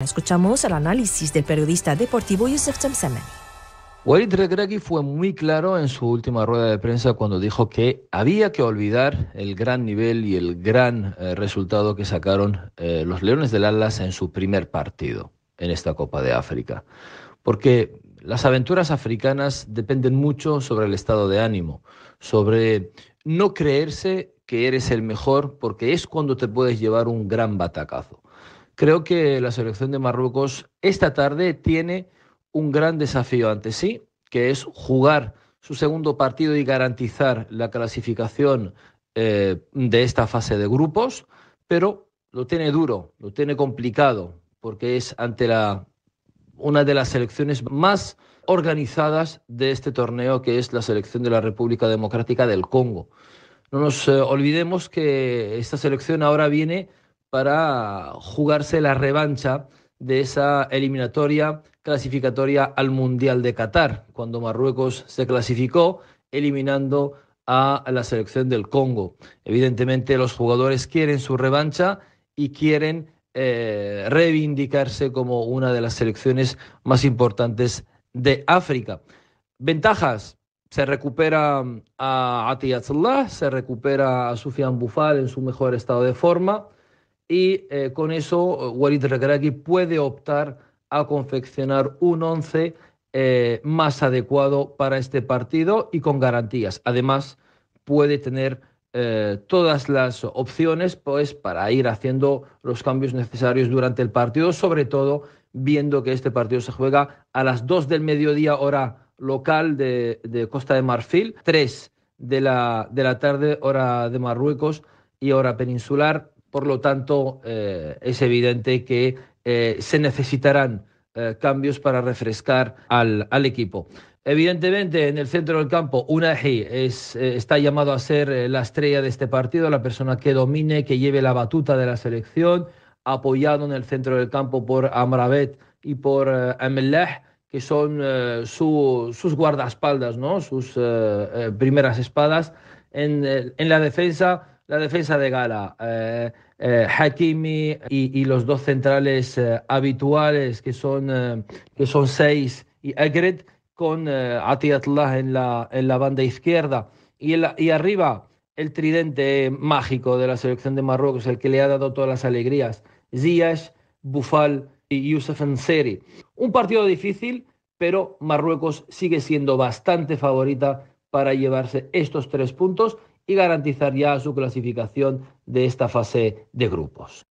Escuchamos el análisis del periodista deportivo Youssef Tsamsamani. Walid Regragui fue muy claro en su última rueda de prensa cuando dijo que había que olvidar el gran nivel y el gran eh, resultado que sacaron eh, los Leones del Atlas en su primer partido en esta Copa de África. Porque las aventuras africanas dependen mucho sobre el estado de ánimo, sobre no creerse que eres el mejor, porque es cuando te puedes llevar un gran batacazo. Creo que la selección de Marruecos esta tarde tiene un gran desafío ante sí, que es jugar su segundo partido y garantizar la clasificación eh, de esta fase de grupos, pero lo tiene duro, lo tiene complicado, porque es ante la, una de las selecciones más organizadas de este torneo, que es la selección de la República Democrática del Congo. No nos eh, olvidemos que esta selección ahora viene para jugarse la revancha de esa eliminatoria clasificatoria al Mundial de Qatar, cuando Marruecos se clasificó eliminando a la selección del Congo. Evidentemente los jugadores quieren su revancha y quieren eh, reivindicarse como una de las selecciones más importantes de África. Ventajas. Se recupera mm, a Salah, se recupera a Sufian Bufal en su mejor estado de forma y eh, con eso Walid Regragui puede optar a confeccionar un 11 eh, más adecuado para este partido y con garantías. Además, puede tener eh, todas las opciones pues, para ir haciendo los cambios necesarios durante el partido, sobre todo viendo que este partido se juega a las 2 del mediodía hora local de, Costa de Marfil, 3 de la, de la tarde hora de Marruecos y hora peninsular, por lo tanto, eh, es evidente que eh, se necesitarán eh, cambios para refrescar al, equipo. Evidentemente, en el centro del campo, Unai está llamado a ser la estrella de este partido, la persona que domine, que lleve la batuta de la selección, apoyado en el centro del campo por Amrabet y por Amellah que son sus guardaespaldas, ¿no? sus primeras espadas. en, la defensa, la defensa de Gala, eh, eh, Hakimi y, los dos centrales eh, habituales que son, que son Seis y Egret, con Atiatlah en la, banda izquierda. Y, y arriba el tridente mágico de la selección de Marruecos, el que le ha dado todas las alegrías, Ziyech, Bufal y Youssef Nseri. Un partido difícil, pero Marruecos sigue siendo bastante favorita para llevarse estos tres puntos y garantizar ya su clasificación de esta fase de grupos.